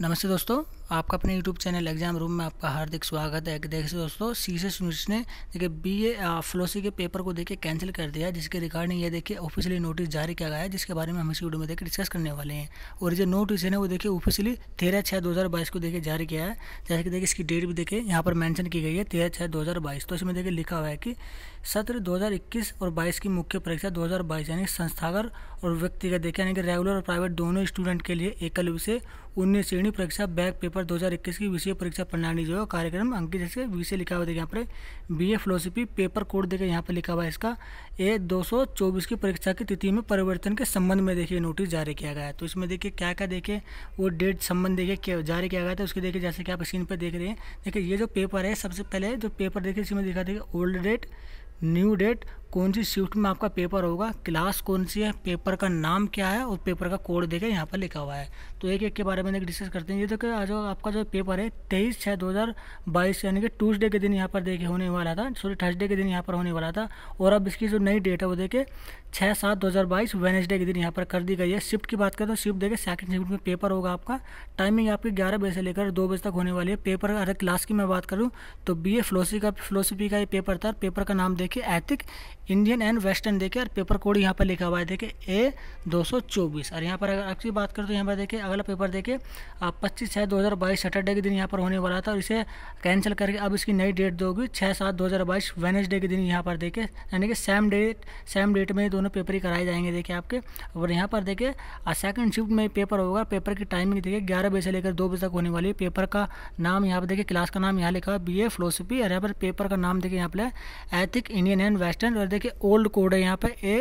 नमस्ते दोस्तों आपका अपने यूट्यूब चैनल एग्जाम रूम में आपका हार्दिक स्वागत है देखिए दोस्तों सी से ने देखिए बी ए फलोसी के पेपर को देखिए कैंसिल कर दिया जिसके रिगार्डिंग ये देखिए ऑफिशियली नोटिस जारी किया गया है जिसके बारे में हम इस वीडियो में देखिए डिस्कस करने वाले हैं और जो नोटिस है ना वो देखिए ऑफिशियली तेरह छः दो हज़ार बाईस को देखिए जारी किया है जैसे कि देखिए इसकी डेट भी देखिए यहाँ पर मैंशन की गई है तेरह छः दो हज़ार बाईस तो इसमें देखिए लिखा हुआ है कि सत्र दो हज़ार इक्कीस और बाईस की मुख्य परीक्षा दो हज़ार बाईस यानी संस्थागत और व्यक्तिगत देखिए यानी कि रेगुलर और प्राइवेट दोनों स्टूडेंट के लिए एकल विषय उन्नीस श्रेणी परीक्षा बैक पेपर पेपर 2021 की विषय परीक्षा प्रणाली जो है कार्यक्रम अंकित जैसे विषय लिखा हुआ देखिए यहाँ पर B A philosophy paper code देखिए यहाँ पर लिखा हुआ है इसका ए 224 की परीक्षा की तिथि में परिवर्तन के संबंध में देखिए नोटिस जारी किया गया है तो इसमें देखिए क्या क्या देखिए वो डेट संबंध देखिए जारी किया गया था उसके देखिए जैसे कि आप स्क्रीन पर देख रहे हैं देखिए ये जो पेपर है सबसे पहले जो पेपर देखिए इसमें देखा देखिए ओल्ड डेट न्यू डेट कौन सी शिफ्ट में आपका पेपर होगा क्लास कौन सी है पेपर का नाम क्या है और पेपर का कोड देखें यहाँ पर लिखा हुआ है तो एक एक के बारे में डिस्कस करते हैं ये देखो आज आपका जो पेपर है तेईस छः दो हज़ार बाईस यानी कि ट्यूसडे के दिन यहाँ पर देखे होने वाला था सॉरी थर्सडे के दिन यहाँ पर होने वाला था और अब इसकी जो नई डेट है वो देखे छः सात दो हज़ार बाईस वेनेसडे के दिन यहाँ पर कर दी गई है शिफ्ट की बात करें तो शिफ्ट देखे सेकंड शिफ्ट में पेपर होगा आपका टाइमिंग आपकी ग्यारह बजे से लेकर दो बजे तक होने वाली है पेपर अगर क्लास की मैं बात करूँ तो बी ए फ्लोसी का फिलोसफी का ये पेपर था पेपर का नाम देखिए एथिक इंडियन एंड वेस्टर्न देखे और पेपर कोड यहाँ पर लिखा हुआ है देखिए ए 224 और यहाँ पर अगर आपकी बात करें तो यहाँ पर देखिए अगला पेपर देखिए पच्चीस छः दो हज़ार बाईस सैटरडे के दिन यहाँ पर होने वाला था और इसे कैंसिल करके अब इसकी नई डेट दोगी छः सात दो हज़ार बाईस वेनसडे के दिन यहाँ पर देखे यानी कि सेम डेट सेम डेट में दोनों पेपर ही कराए जाएंगे देखिए आपके और यहाँ पर देखिए सेकंड शिफ्ट में पेपर होगा पेपर की टाइमिंग देखिए ग्यारह बजे से लेकर दो बजे तक होने वाली है पेपर का नाम यहाँ पर देखिए क्लास का नाम यहाँ लिखा है बी ए फिलोसफी और यहाँ पर पेपर का नाम देखिए यहाँ पर एथिक इंडियन एंड वेस्टर्न और देखिए ओल्ड कोड है यहाँ पर ए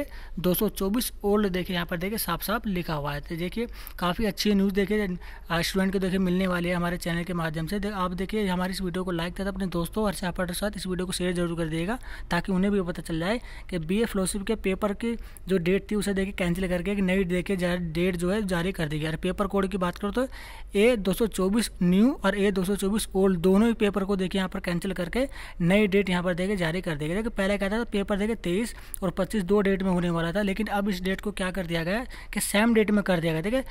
224 ओल्ड देखिए यहाँ पर देखिए साफ साफ लिखा हुआ है तो देखिए काफ़ी अच्छी न्यूज़ देखिए स्टूडेंट को देखिए मिलने वाली है हमारे चैनल के माध्यम से आप देखिए हमारे इस वीडियो को लाइक तथा अपने दोस्तों और सहपाठों के साथ इस वीडियो को शेयर जरूर कर दिएगा ताकि उन्हें भी पता चल जाए कि बी ए के पेपर की जो डेट थी उसे देखिए कैंसिल करके एक नई देखिए डेट जो है जारी कर दी गई और पेपर कोड की बात करो तो ए दो न्यू और ए दो ओल्ड दोनों ही पेपर को देखिए यहाँ पर कैंसिल करके नई डेट यहाँ पर देखे जारी कर देगा देखिए पहले कहता था पेपर देखे तेईस और पच्चीस दो डेट में होने वाला था लेकिन अब इस डेट को क्या कर दिया गया है कि सेम डेट में कर दिया गया देखिए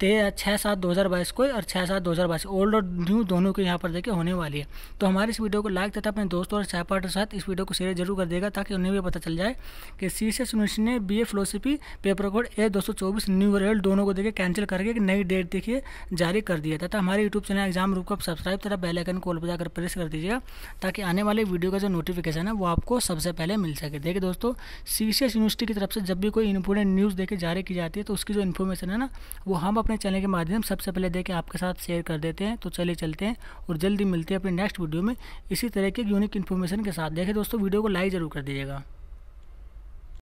ते छः सात दो हज़ार बाईस को और छः सात दो हज़ार बाईस ओल्ड और न्यू दोनों को यहाँ पर देखिए होने वाली है तो हमारे इस वीडियो को लाइक तथा अपने दोस्तों और सहपाठ के साथ इस वीडियो को शेयर जरूर कर देगा ताकि उन्हें भी पता चल जाए कि सी सी यूनिवर्सिटी ने B A philosophy paper code A दो सौ चौबीस न्यू रेल दोनों को देखिए कैंसिल करके एक नई डेट देखिए जारी कर दिया तथा हमारे यूट्यूब चैनल एग्जाम रूप को सब्सक्राइब तथा बेलाइकन बजा कर प्रेस कर दीजिएगा ताकि आने वाले वीडियो का जो नोटिफिकेशन है वो आपको सबसे पहले मिल सके देखिए दोस्तों सी सी एस यूनिवर्सिटी की तरफ से जब भी कोई इम्पोर्टेंट न्यूज़ देखे जारी की जाती है तो उसकी जो इन्फॉर्मेशन है ना वो हम अपने चैनल के माध्यम सबसे पहले देखें आपके साथ शेयर कर देते हैं तो चले चलते हैं और जल्दी मिलते हैं अपने नेक्स्ट वीडियो में इसी तरह के यूनिक इन्फॉर्मेशन के साथ देखें दोस्तों वीडियो को लाइक ज़रूर कर दीजिएगा